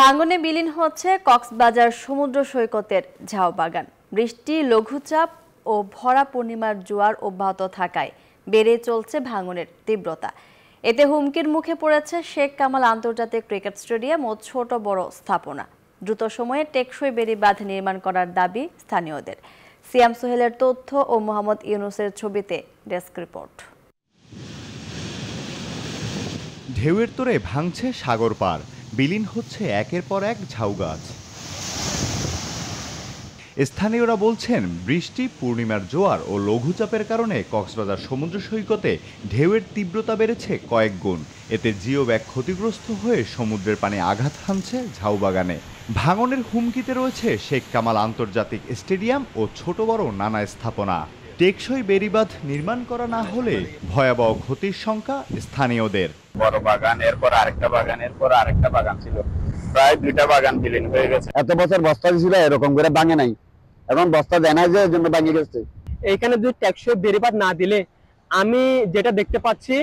ভাঙনে বিলীন হচ্ছে কক্সবাজার সমুদ্র সৈকতের ঝাউবাগান বৃষ্টি লঘুচাপ ও ভরা পূর্ণিমার জোয়ার অব্যাহত থাকায় বেড়ে চলছে ভাঙনের তীব্রতা এতে হুমকির মুখে পড়েছে শেখ কামাল আন্তর্জাতিক ক্রিকেট স্টেডিয়াম ও ছোট বড় স্থাপনা দ্রুত সময়ে টেকসই বাঁধ নির্মাণ করার দাবি স্থানীয়দের সিয়াম সোহেলের তথ্য ও মোহাম্মদ ইউনুসের ছবিতে ডেস্ক রিপোর্ট ঢেউয়ের তোরে ভাঙছে সাগর পাড় বিলীন হচ্ছে একের পর এক ঝাউ গাছ স্থানীয়রা বলছেন বৃষ্টি পূর্ণিমার জোয়ার ও লঘুচাপের কারণে কক্সবাজার সমুদ্র সৈকতে ঢেউয়ের তীব্রতা বেড়েছে কয়েক গুণ এতে জিও ব্যাগ ক্ষতিগ্রস্ত হয়ে সমুদ্রের পানে আঘাত হানছে ঝাউবাগানে ভাঙনের হুমকিতে রয়েছে শেখ কামাল আন্তর্জাতিক স্টেডিয়াম ও ছোট বড় নানা স্থাপনা টেকসই বেড়িবাঁধ নির্মাণ করা না হলে ভয়াবহ ক্ষতির সংখ্যা স্থানীয়দের বড় বাগান এরপর আরেকটা বাগান এরপর আরেকটা বাগান ছিল প্রায় দুইটা বাগান বিলীন হয়ে গেছে এত বছর বস্তা ছিল এরকম করে ভাঙে নাই এখন বস্তা দেয় না যে জন্য ভাঙে গেছে এখানে যদি টেকসই বেড়িবাঁধ না দিলে আমি যেটা দেখতে পাচ্ছি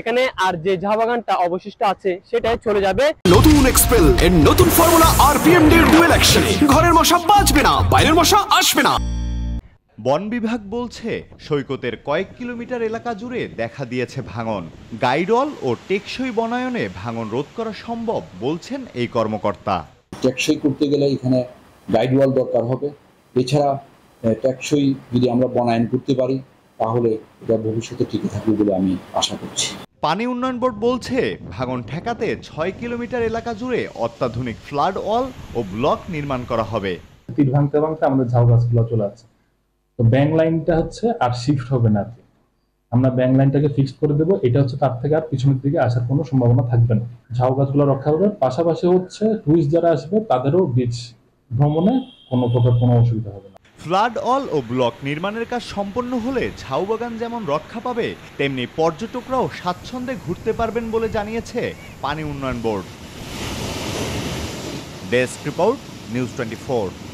এখানে আর যে ঝাবাগানটা বাগানটা অবশিষ্ট আছে সেটাই চলে যাবে নতুন এক্সপেল এর নতুন ফর্মুলা আরপিএম ডের ডুয়েল অ্যাকশন ঘরের মশা বাঁচবে না বাইরের মশা আসবে না বন বিভাগ বলছে সৈকতের কয়েক কিলোমিটার এলাকা জুড়ে দেখা দিয়েছে ভাঙন গাইডল ও টেকসই বনায়নে ভাঙন রোধ করা সম্ভব বলছেন এই কর্মকর্তা টেকসই করতে গেলে এখানে গাইডওয়াল দরকার হবে এছাড়া টেকসই যদি আমরা বনায়ন করতে পারি তাহলে এটা ভবিষ্যতে টিকে থাকবে বলে আমি আশা করছি পানি উন্নয়ন বোর্ড বলছে ভাঙন ঠেকাতে ছয় কিলোমিটার এলাকা জুড়ে অত্যাধুনিক ফ্লাড ওয়াল ও ব্লক নির্মাণ করা হবে ভাঙতে ভাঙতে আমাদের ঝাউ গাছগুলো চলে আছে তো ব্যাঙ্ক লাইনটা হচ্ছে আর শিফট হবে না আমরা ব্যাঙ্ক লাইনটাকে ফিক্সড করে দেবো এটা হচ্ছে তার থেকে আর পিছনের দিকে আসার কোনো সম্ভাবনা থাকবে না ঝাউ গাছগুলো রক্ষা হবে পাশাপাশি হচ্ছে টুরিস্ট যারা আসবে তাদেরও বীজ ভ্রমণে কোনো প্রকার কোনো অসুবিধা হবে না ফ্লাড অল ও ব্লক নির্মাণের কাজ সম্পন্ন হলে ঝাউবাগান যেমন রক্ষা পাবে তেমনি পর্যটকরাও স্বাচ্ছন্দ্যে ঘুরতে পারবেন বলে জানিয়েছে পানি উন্নয়ন board desk report news twenty